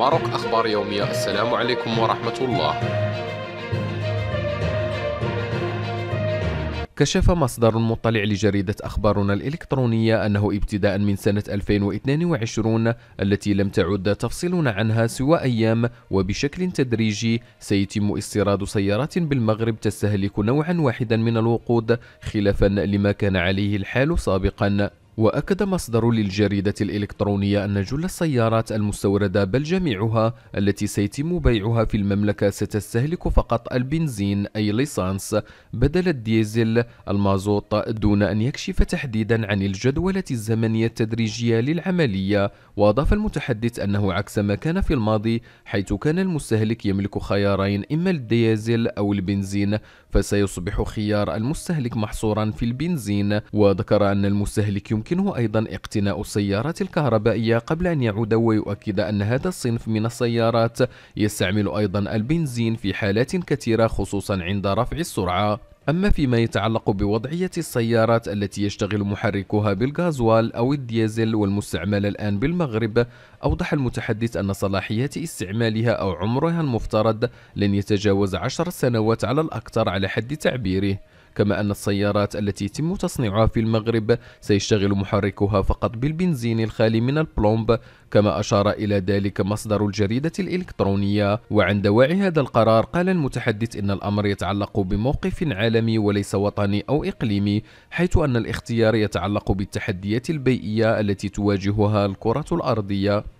ماروك أخبار يومية السلام عليكم ورحمة الله كشف مصدر مطلع لجريدة أخبارنا الإلكترونية أنه ابتداء من سنة 2022 التي لم تعد تفصلون عنها سوى أيام وبشكل تدريجي سيتم استيراد سيارات بالمغرب تستهلك نوعا واحدا من الوقود خلافا لما كان عليه الحال سابقا وأكد مصدر للجريدة الإلكترونية أن جل السيارات المستوردة بل جميعها التي سيتم بيعها في المملكة ستستهلك فقط البنزين أي ليسانس بدل الديزل المازوت دون أن يكشف تحديدا عن الجدولة الزمنية التدريجية للعملية وأضاف المتحدث أنه عكس ما كان في الماضي حيث كان المستهلك يملك خيارين إما الديزل أو البنزين فسيصبح خيار المستهلك محصورا في البنزين وذكر أن المستهلك يمكن يمكنه أيضا اقتناء السيارات الكهربائية قبل أن يعود ويؤكد أن هذا الصنف من السيارات يستعمل أيضا البنزين في حالات كثيرة خصوصا عند رفع السرعة أما فيما يتعلق بوضعية السيارات التي يشتغل محركها بالغازوال أو الديزل والمستعملة الآن بالمغرب أوضح المتحدث أن صلاحية استعمالها أو عمرها المفترض لن يتجاوز عشر سنوات على الأكثر على حد تعبيره كما أن السيارات التي يتم تصنيعها في المغرب سيشتغل محركها فقط بالبنزين الخالي من البلومب كما أشار إلى ذلك مصدر الجريدة الإلكترونية وعند وعي هذا القرار قال المتحدث إن الأمر يتعلق بموقف عالمي وليس وطني أو إقليمي حيث أن الاختيار يتعلق بالتحديات البيئية التي تواجهها الكرة الأرضية